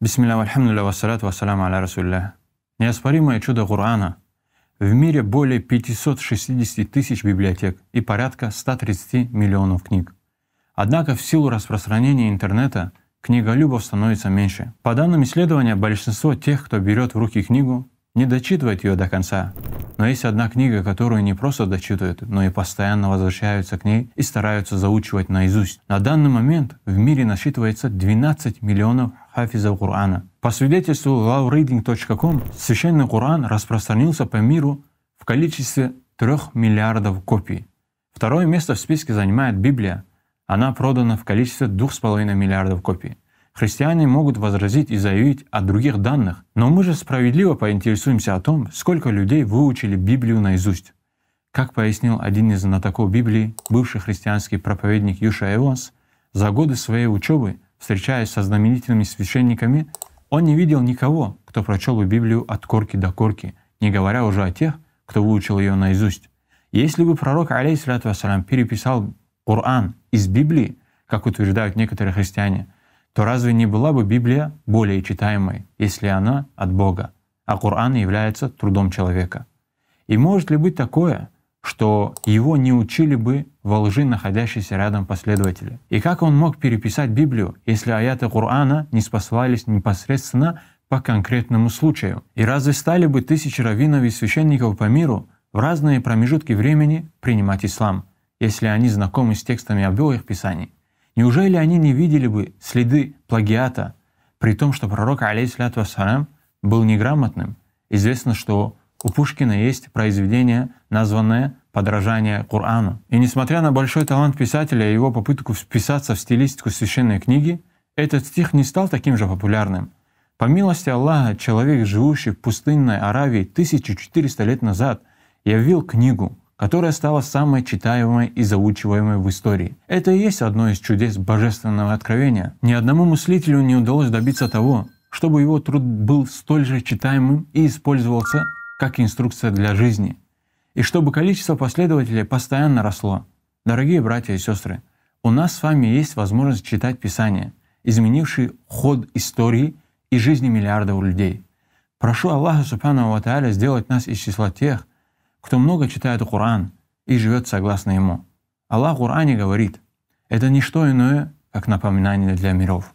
Бисмилля, альхамдулля, вассаляту вассаляму аля расулля. Неоспоримое чудо Корана. В мире более 560 тысяч библиотек и порядка 130 миллионов книг. Однако в силу распространения интернета книголюбов становится меньше. По данным исследования, большинство тех, кто берет в руки книгу, не дочитывает ее до конца. Но есть одна книга, которую не просто дочитывают, но и постоянно возвращаются к ней и стараются заучивать наизусть. На данный момент в мире насчитывается 12 миллионов хафиза Кур'ана. По свидетельству lawreading.com, священный Кур'ан распространился по миру в количестве 3 миллиардов копий. Второе место в списке занимает Библия. Она продана в количестве 2,5 миллиардов копий. Христиане могут возразить и заявить о других данных, но мы же справедливо поинтересуемся о том, сколько людей выучили Библию наизусть. Как пояснил один из знатоков Библии, бывший христианский проповедник Юша Эванс, за годы своей учебы встречаясь со знаменитыми священниками, он не видел никого, кто прочел бы Библию от корки до корки, не говоря уже о тех, кто выучил ее наизусть. Если бы пророк, алейхиссалату вассалям, переписал Коран из Библии, как утверждают некоторые христиане, то разве не была бы Библия более читаемой, если она от Бога, а Коран является трудом человека? И может ли быть такое, что его не учили бы во лжи находящиеся рядом последователи. И как он мог переписать Библию, если аяты Корана не спасались непосредственно по конкретному случаю? И разве стали бы тысячи раввинов и священников по миру в разные промежутки времени принимать ислам, если они знакомы с текстами обоих писаний? Неужели они не видели бы следы плагиата, при том, что пророк, алейхиссалату вассалям, был неграмотным? Известно, что у Пушкина есть произведение, названное «Подражание Корану». И несмотря на большой талант писателя и его попытку вписаться в стилистику священной книги, этот стих не стал таким же популярным. По милости Аллаха, человек, живущий в пустынной Аравии 1400 лет назад, явил книгу, которая стала самой читаемой и заучиваемой в истории. Это и есть одно из чудес божественного откровения. Ни одному мыслителю не удалось добиться того, чтобы его труд был столь же читаемым и использовался как инструкция для жизни, и чтобы количество последователей постоянно росло. Дорогие братья и сестры, у нас с вами есть возможность читать Писание, изменивший ход истории и жизни миллиардов людей. Прошу Аллаха Субхану Ва сделать нас из числа тех, кто много читает Коран и живет согласно ему. Аллах в Коране говорит, это не что иное, как напоминание для миров.